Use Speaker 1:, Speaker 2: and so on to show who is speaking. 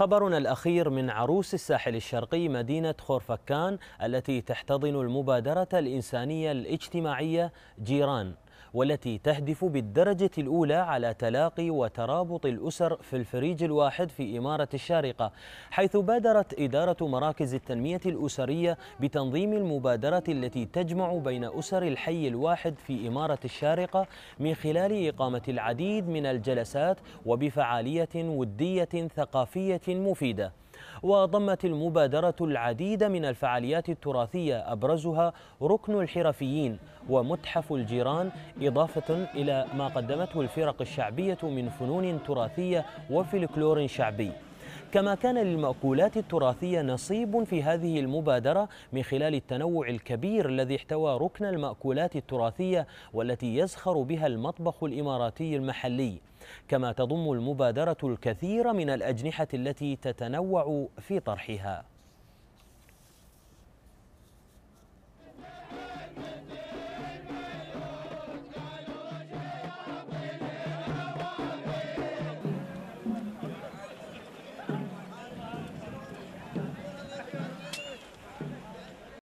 Speaker 1: خبرنا الأخير من عروس الساحل الشرقي مدينة خورفكان التي تحتضن المبادرة الإنسانية الاجتماعية جيران والتي تهدف بالدرجة الأولى على تلاقي وترابط الأسر في الفريج الواحد في إمارة الشارقة حيث بادرت إدارة مراكز التنمية الأسرية بتنظيم المبادرة التي تجمع بين أسر الحي الواحد في إمارة الشارقة من خلال إقامة العديد من الجلسات وبفعالية ودية ثقافية مفيدة وضمت المبادرة العديد من الفعاليات التراثية أبرزها ركن الحرفيين ومتحف الجيران إضافة إلى ما قدمته الفرق الشعبية من فنون تراثية وفلكلور شعبي كما كان للمأكولات التراثية نصيب في هذه المبادرة من خلال التنوع الكبير الذي احتوى ركن المأكولات التراثية والتي يزخر بها المطبخ الإماراتي المحلي كما تضم المبادرة الكثير من الأجنحة التي تتنوع في طرحها